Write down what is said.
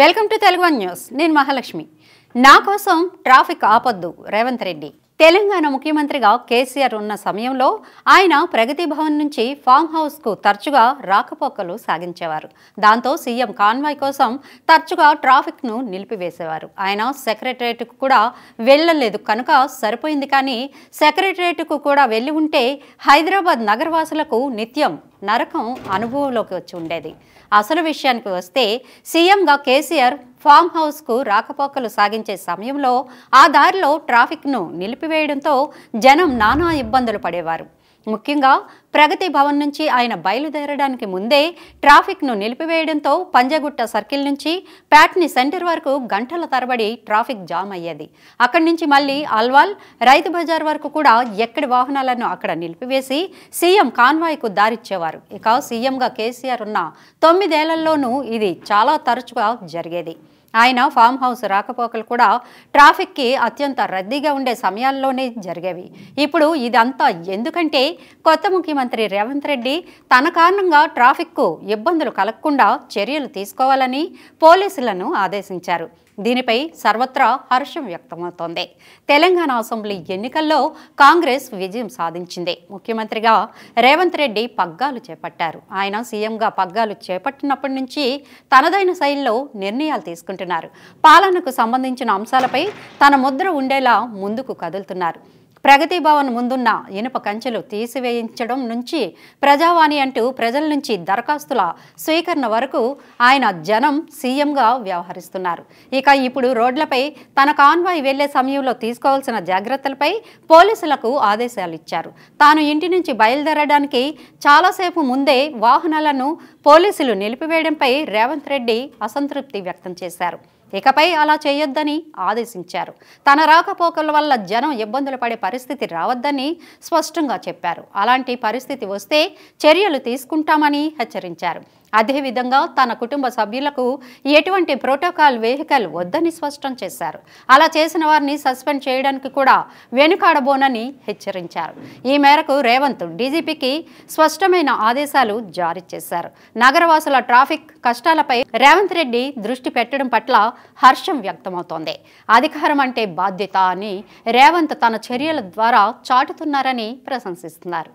welcome to Telugu one news నేను మహాలక్ష్మి నా కోసం ట్రాఫిక్ ఆపద్దు రేవంత్ రెడ్డి తెలంగాణ ముఖ్యమంత్రిగా కేసీఆర్ ఉన్న సమయంలో ఆయన ప్రగతి భవన్ నుంచి ఫామ్ హౌస్కు తరచుగా రాకపోకలు సాగించేవారు దాంతో సీఎం కాన్వాయ్ కోసం తరచుగా ట్రాఫిక్ను నిలిపివేసేవారు ఆయన సెక్రటరేట్కు కూడా వెళ్ళలేదు కనుక సరిపోయింది కానీ సెక్రటరేట్కు కూడా వెళ్ళి ఉంటే హైదరాబాద్ నగరవాసులకు నిత్యం నరకం అనుభవంలోకి వచ్చి ఉండేది అసలు విషయానికి వస్తే సీఎంగా కేసీఆర్ ఫామ్ హౌస్కు రాకపోకలు సాగించే సమయంలో ఆ దారిలో ట్రాఫిక్ను నిలిపివేయడంతో జనం నానా ఇబ్బందులు పడేవారు ముఖ్యంగా ప్రగతి భవన్ నుంచి ఆయన బయలుదేరడానికి ముందే ట్రాఫిక్ను నిలిపివేయడంతో పంజగుట్ట సర్కిల్ నుంచి ప్యాట్ని సెంటర్ వరకు గంటల తరబడి ట్రాఫిక్ జామ్ అయ్యేది అక్కడి నుంచి మళ్ళీ అల్వాల్ రైతు బజార్ వరకు కూడా ఎక్కడి వాహనాలను అక్కడ నిలిపివేసి సీఎం కాన్వాయ్కు దారిచ్చేవారు ఇక సీఎంగా కేసీఆర్ ఉన్న తొమ్మిదేళ్లలోనూ ఇది చాలా తరచుగా జరిగేది ఆయన ఫామ్ హౌస్ రాకపోకలు కూడా ట్రాఫిక్కి అత్యంత రద్దీగా ఉండే సమయాల్లోనే జరిగేవి ఇప్పుడు ఇదంతా ఎందుకంటే కొత్త ముఖ్యమంత్రి రేవంత్ రెడ్డి తన కారణంగా ట్రాఫిక్కు ఇబ్బందులు కలగకుండా చర్యలు తీసుకోవాలని పోలీసులను ఆదేశించారు దీనిపై సర్వత్రా హర్షం వ్యక్తమవుతోంది తెలంగాణ అసెంబ్లీ ఎన్నికల్లో కాంగ్రెస్ విజయం సాధించింది ముఖ్యమంత్రిగా రేవంత్ రెడ్డి పగ్గాలు చేపట్టారు ఆయన సీఎంగా పగ్గాలు చేపట్టినప్పటి నుంచి తనదైన శైలిలో నిర్ణయాలు తీసుకుంటున్నారు పాలనకు సంబంధించిన అంశాలపై తన ముద్ర ఉండేలా ముందుకు కదులుతున్నారు ప్రగతి భవన్ ముందున్న ఇనుప కంచెలు తీసివేయించడం నుంచి ప్రజావాణి అంటూ ప్రజల నుంచి దరఖాస్తుల స్వీకరణ వరకు ఆయన జనం సీఎంగా వ్యవహరిస్తున్నారు ఇక ఇప్పుడు రోడ్లపై తన కాన్వాయ్ వెళ్లే సమయంలో తీసుకోవాల్సిన జాగ్రత్తలపై పోలీసులకు ఆదేశాలు ఇచ్చారు తాను ఇంటి నుంచి బయలుదేరడానికి చాలాసేపు ముందే వాహనాలను పోలీసులు నిలిపివేయడంపై రేవంత్ రెడ్డి అసంతృప్తి వ్యక్తం చేశారు ఇకపై అలా చేయొద్దని ఆదేశించారు తన రాకపోకల వల్ల జనం ఇబ్బందులు పడే పరిస్థితి రావద్దని స్పష్టంగా చెప్పారు అలాంటి పరిస్థితి వస్తే చర్యలు తీసుకుంటామని హెచ్చరించారు అదేవిధంగా తన కుటుంబ సభ్యులకు ఎటువంటి ప్రోటోకాల్ వెహికల్ వద్దని స్పష్టం చేశారు అలా చేసిన వారిని సస్పెండ్ చేయడానికి కూడా వెనుకాడబోనని హెచ్చరించారు ఈ మేరకు రేవంత్ డీజీపీకి స్పష్టమైన ఆదేశాలు జారీ చేశారు నగరవాసుల ట్రాఫిక్ కష్టాలపై రేవంత్ రెడ్డి దృష్టి పెట్టడం పట్ల హర్షం వ్యక్తమవుతోంది అధికారం అంటే బాధ్యత అని రేవంత్ తన చర్యల ద్వారా చాటుతున్నారని ప్రశంసిస్తున్నారు